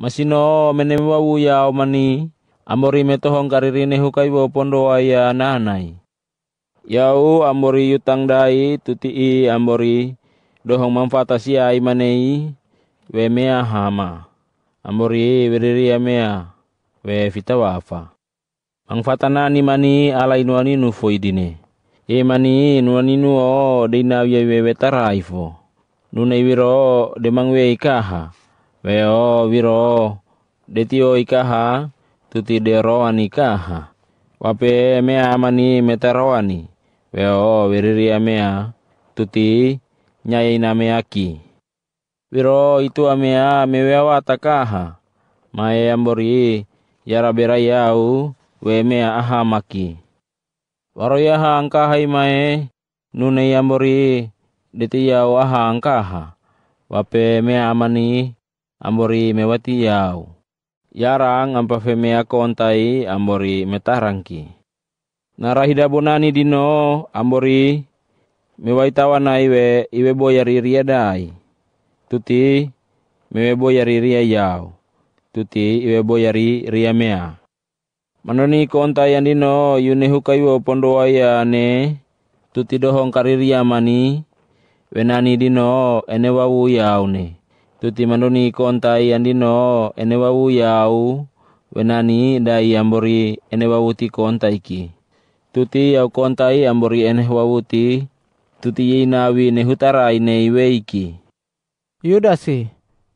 masino menemi wawu yao mani amori metohong karirine hukai wo pondo aya nanai yau amori yutang dai tuti amori dohong si ai manei we mea hama amori weriri mea we wafa. manfaat ni mani ala inuani nu foidine e mani nuani nu o deina we we taraifo nunai wiro demang we ikaha veo viro detio ikaha tuti derowani kaha wape mea mani meterowani veo viriria mea tuti nyaina meaki viro itu amea mewewata kaha mae ambori yaraberayau we mea aha maki waroyaha angkahai mae nunei ambori detiyau aha angkaha wape mea amani amori mewati yau. Yarang ampa femea kontai amori metarangki. Narahida bonani dino amori mewaitawana iwe iwe boyari riadai. Tuti mewe boyari ria yau. Tuti iwe boyari ria mea. Manoni kontai yang dino yunehu kaiwo pondoaya ne tuti dohong kariria mani. Wenani dino ene wawu yau ne. tuti mandoni kontai andino ene wawu yau wenani dai ambori ene wawuti kontai ki tuti yau kontai ambori ene wawuti tuti yinawi ne hutara ine iweiki yudasi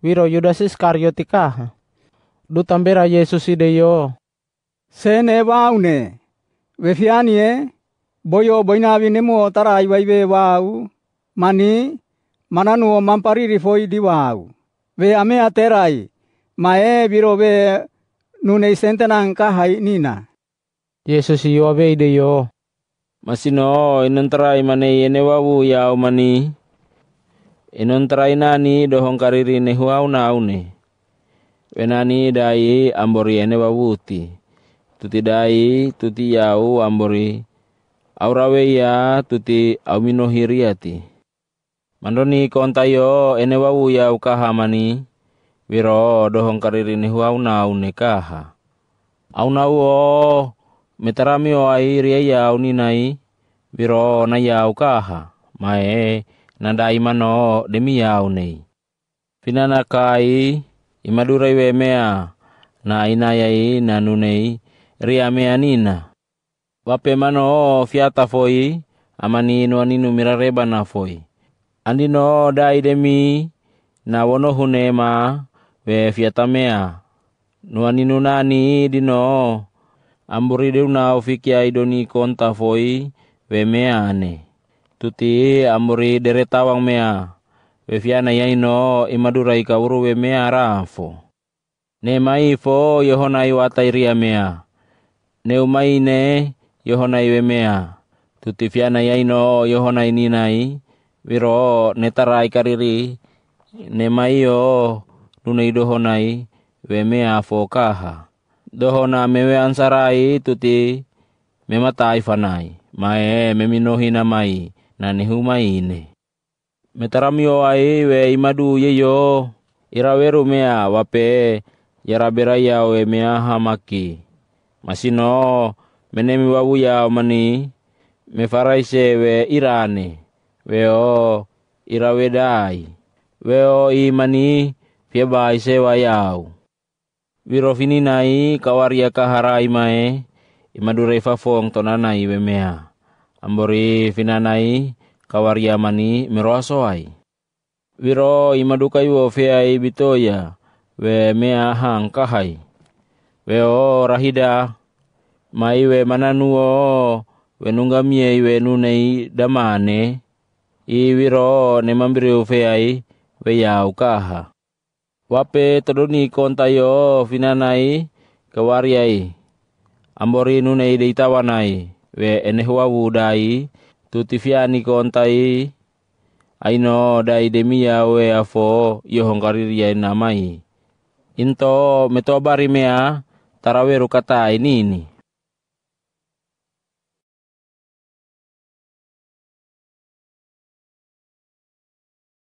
wiro yudasi skariotika dutambera yesus ideyo sene waune wefianie boyo boinawi nemo tarai waiwe wau mani mananu mampari rifoi di wau Veame aterai, mae biro be nune sentenang nangka hai nina. Yesus iyo be ide yo. Masino terai mane yene wawu yao mani. terai nani dohong kariri ne huau naune. Wenani dai ambori yene wawuti. Tuti dai tuti yau ambori. Aurawe ya tuti awinohiriati. mandoni ontayo ene ukaha mani wiro dohong dohongkaririne huauna unekaha aunauo metaramio airiaya nai wiro na ya ukaha mae na dai mano demi kai demiyaunei pinanakai mea na na ria mea inayai nanunei riameanina wapemano fyatafoi na foi dai demi na wono hunema we fiatamea nuaninu nani dino amburidiu na ufikia idoni konta foi we mea ne tuti amburi deretawang mea we fiana yaino imadurai kauru we mea rafo mai fo yohonai ria mea neumaine yohonai we mea tuti fiana yohona yohonai ninai viro ne tarai kariri ne mai o nunei doho nai we mea fo kaha. Doho na mewe ansarai tuti me matai fanai. Ma e me minohi na mai na nehu mai ine. Me tarami o ai we madu ye yo iraweru mea wape yarabera ya we mea hamaki. Masino menemi wawu ya mani me faraise we irane. veo iravedai veo imani fiabai sewayau virofininai kawaria kaharai mae imadurei fafong tonanai vemea ambori finanai kawaria mani meroasoai viro imadukaiwo feai bitoya ve mea hang kahai veo rahida mai ve mananuo venungamiei venunei damane iwiro nemambiri ufeai weya ukaha. Wape teduni kontayo finanai kewariai. Ambori nunei deitawanai we enehuawu dai tutifiani kontai aino daidemia demia we afo yohongkariri yai Into metobari mea tarawe rukata ini ini.